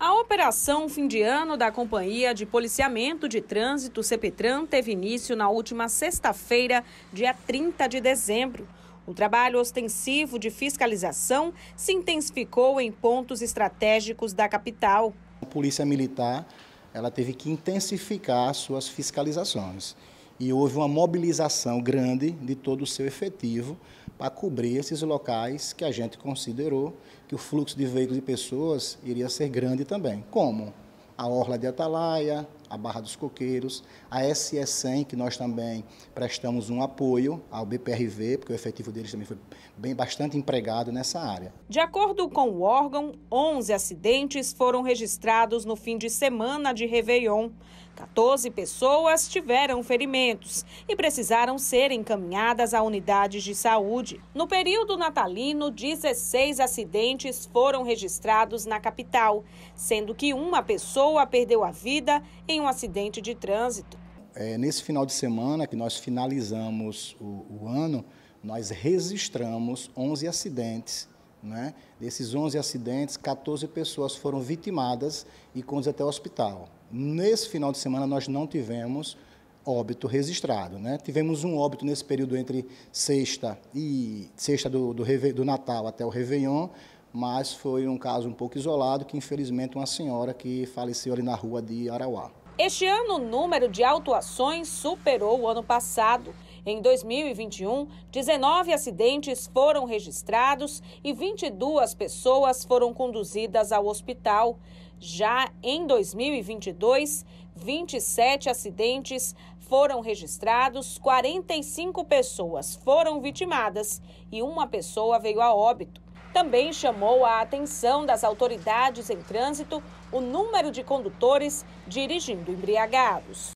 A operação fim de ano da Companhia de Policiamento de Trânsito CEPETRAN teve início na última sexta-feira, dia 30 de dezembro. O trabalho ostensivo de fiscalização se intensificou em pontos estratégicos da capital. A Polícia Militar ela teve que intensificar suas fiscalizações e houve uma mobilização grande de todo o seu efetivo para cobrir esses locais que a gente considerou que o fluxo de veículos e pessoas iria ser grande também. Como? A Orla de Atalaia, a Barra dos Coqueiros, a SE100, que nós também prestamos um apoio ao BPRV, porque o efetivo deles também foi bem bastante empregado nessa área. De acordo com o órgão, 11 acidentes foram registrados no fim de semana de Réveillon. 14 pessoas tiveram ferimentos e precisaram ser encaminhadas a unidades de saúde. No período natalino, 16 acidentes foram registrados na capital, sendo que uma pessoa perdeu a vida em um acidente de trânsito. É, nesse final de semana que nós finalizamos o, o ano, nós registramos 11 acidentes. Né? Desses 11 acidentes, 14 pessoas foram vitimadas e conduz até o hospital. Nesse final de semana, nós não tivemos óbito registrado. Né? Tivemos um óbito nesse período entre sexta e sexta do, do, do, Natal até o Réveillon, mas foi um caso um pouco isolado, que infelizmente uma senhora que faleceu ali na rua de Arauá. Este ano, o número de autuações superou o ano passado. Em 2021, 19 acidentes foram registrados e 22 pessoas foram conduzidas ao hospital. Já em 2022, 27 acidentes foram registrados, 45 pessoas foram vitimadas e uma pessoa veio a óbito. Também chamou a atenção das autoridades em trânsito o número de condutores dirigindo embriagados.